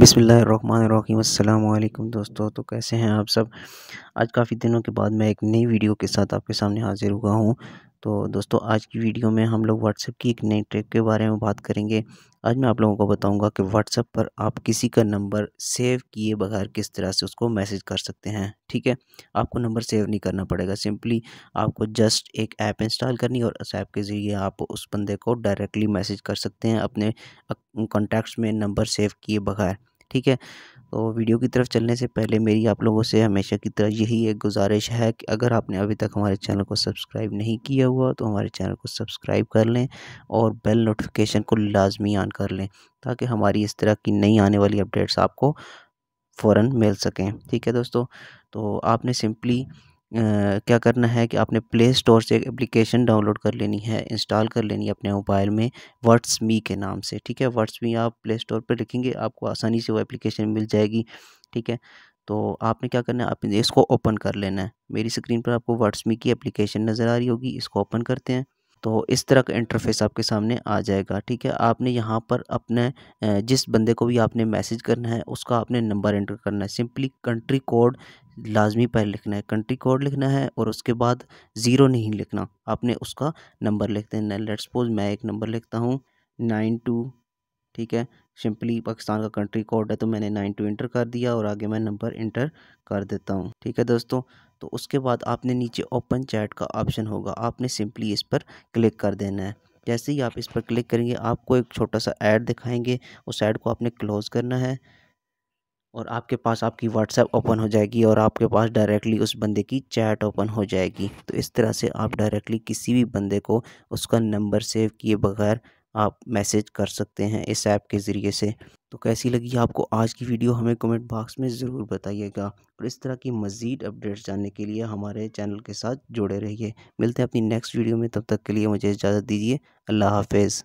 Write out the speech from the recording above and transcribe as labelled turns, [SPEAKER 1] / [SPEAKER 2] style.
[SPEAKER 1] बिसमीम दोस्तों तो कैसे हैं आप सब आज काफ़ी दिनों के बाद मैं एक नई वीडियो के साथ आपके सामने हाजिर हुआ हूँ तो दोस्तों आज की वीडियो में हम लोग व्हाट्सएप की एक नई ट्रिक के बारे में बात करेंगे आज मैं आप लोगों को बताऊंगा कि व्हाट्सएप पर आप किसी का नंबर सेव किए बगैर किस तरह से उसको मैसेज कर सकते हैं ठीक है आपको नंबर सेव नहीं करना पड़ेगा सिंपली आपको जस्ट एक ऐप इंस्टॉल करनी और उस ऐप के ज़रिए आप उस बंदे को डायरेक्टली मैसेज कर सकते हैं अपने कॉन्टैक्ट्स में नंबर सेव किए बगैर ठीक है तो वीडियो की तरफ चलने से पहले मेरी आप लोगों से हमेशा की तरह यही एक गुजारिश है कि अगर आपने अभी तक हमारे चैनल को सब्सक्राइब नहीं किया हुआ तो हमारे चैनल को सब्सक्राइब कर लें और बेल नोटिफिकेशन को लाजमी ऑन कर लें ताकि हमारी इस तरह की नई आने वाली अपडेट्स आपको फ़ौर मिल सकें ठीक है दोस्तों तो आपने सिंपली क्या करना है कि आपने प्ले स्टोर से एक एप्लीकेशन डाउनलोड कर लेनी है इंस्टॉल कर लेनी है अपने मोबाइल में वर्ड्स मी के नाम से ठीक है वर्ड्स मी आप प्ले स्टोर पर लिखेंगे आपको आसानी से वो एप्लीकेशन मिल जाएगी ठीक है तो आपने क्या करना है आपने इसको ओपन कर लेना है मेरी स्क्रीन पर आपको वर्ड्स मी की एप्लीकेशन नज़र आ रही होगी इसको ओपन करते हैं तो इस तरह का इंटरफेस आपके सामने आ जाएगा ठीक है आपने यहाँ पर अपने जिस बंदे को भी आपने मैसेज करना है उसका आपने नंबर एंटर करना है सिंपली कंट्री कोड लाजमी पहले लिखना है कंट्री कोड लिखना है और उसके बाद ज़ीरो नहीं लिखना आपने उसका नंबर लिख देना है लेट सपोज मैं एक नंबर लिखता हूँ नाइन टू ठीक है सिंपली पाकिस्तान का कंट्री कोड है तो मैंने नाइन टू इंटर कर दिया और आगे मैं नंबर इंटर कर देता हूँ ठीक है दोस्तों तो उसके बाद आपने नीचे ओपन चैट का ऑप्शन होगा आपने सिंपली इस पर क्लिक कर देना है जैसे ही आप इस पर क्लिक करेंगे आपको एक छोटा सा ऐड दिखाएंगे उस ऐड को आपने क्लोज़ करना है और आपके पास आपकी व्हाट्सएप ओपन हो जाएगी और आपके पास डायरेक्टली उस बंदे की चैट ओपन हो जाएगी तो इस तरह से आप डायरेक्टली किसी भी बंदे को उसका नंबर सेव किए बगैर आप मैसेज कर सकते हैं इस ऐप के ज़रिए से तो कैसी लगी आपको आज की वीडियो हमें कमेंट बॉक्स में ज़रूर बताइएगा और इस तरह की मज़ीद अपडेट्स जानने के लिए हमारे चैनल के साथ जुड़े रहिए है। मिलते हैं अपनी नेक्स्ट वीडियो में तब तक के लिए मुझे इजाज़त दीजिए अल्लाह हाफिज़